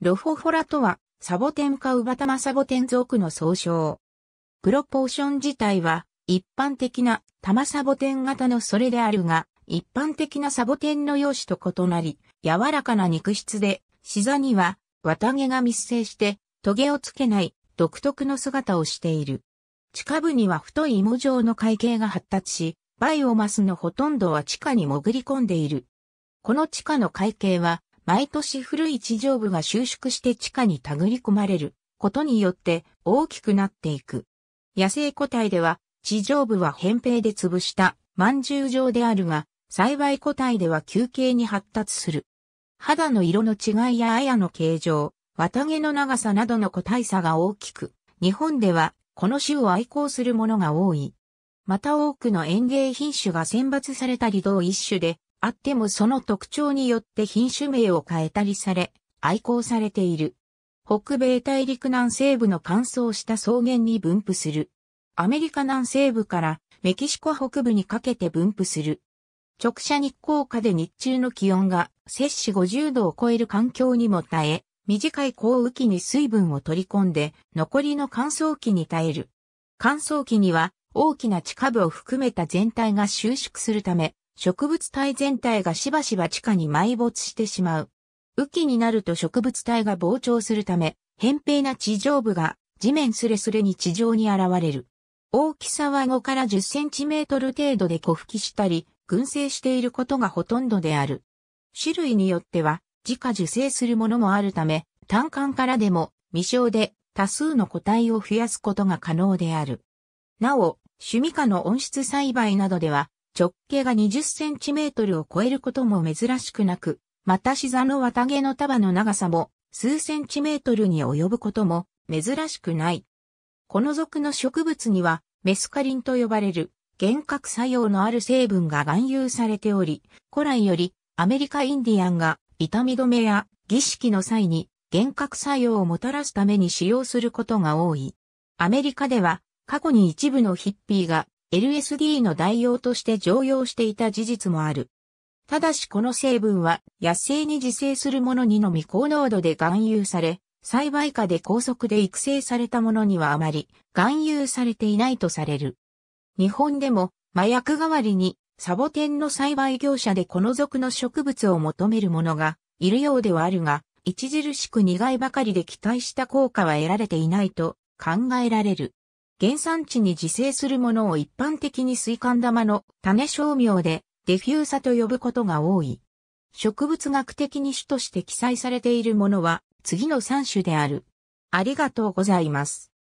ロフォフォラとは、サボテンかウバタマサボテン属の総称。プロポーション自体は、一般的な玉サボテン型のそれであるが、一般的なサボテンの容姿と異なり、柔らかな肉質で、シザには、綿毛が密生して、トゲをつけない、独特の姿をしている。地下部には太い芋状の海景が発達し、バイオマスのほとんどは地下に潜り込んでいる。この地下の海景は、毎年古い地上部が収縮して地下に手繰り込まれることによって大きくなっていく。野生個体では地上部は扁平で潰した饅頭状であるが、栽培個体では休憩に発達する。肌の色の違いや綾の形状、綿毛の長さなどの個体差が大きく、日本ではこの種を愛好するものが多い。また多くの園芸品種が選抜された離道一種で、あってもその特徴によって品種名を変えたりされ、愛好されている。北米大陸南西部の乾燥した草原に分布する。アメリカ南西部からメキシコ北部にかけて分布する。直射日光下で日中の気温が摂氏50度を超える環境にも耐え、短い降雨期に水分を取り込んで、残りの乾燥期に耐える。乾燥期には大きな地下部を含めた全体が収縮するため、植物体全体がしばしば地下に埋没してしまう。雨季になると植物体が膨張するため、扁平な地上部が地面すれすれに地上に現れる。大きさは5から10センチメートル程度で古吹きしたり、群生していることがほとんどである。種類によっては、自家受精するものもあるため、単管からでも未生で多数の個体を増やすことが可能である。なお、趣味化の温室栽培などでは、直径が20センチメートルを超えることも珍しくなく、また膝の綿毛の束の長さも数センチメートルに及ぶことも珍しくない。この属の植物にはメスカリンと呼ばれる幻覚作用のある成分が含有されており、古来よりアメリカインディアンが痛み止めや儀式の際に幻覚作用をもたらすために使用することが多い。アメリカでは過去に一部のヒッピーが LSD の代用として常用していた事実もある。ただしこの成分は野生に自生するものにのみ高濃度で含有され、栽培下で高速で育成されたものにはあまり含有されていないとされる。日本でも麻薬代わりにサボテンの栽培業者でこの属の植物を求めるものがいるようではあるが、著しく苦いばかりで期待した効果は得られていないと考えられる。原産地に自生するものを一般的に水管玉の種商名でデフューサと呼ぶことが多い。植物学的に種として記載されているものは次の3種である。ありがとうございます。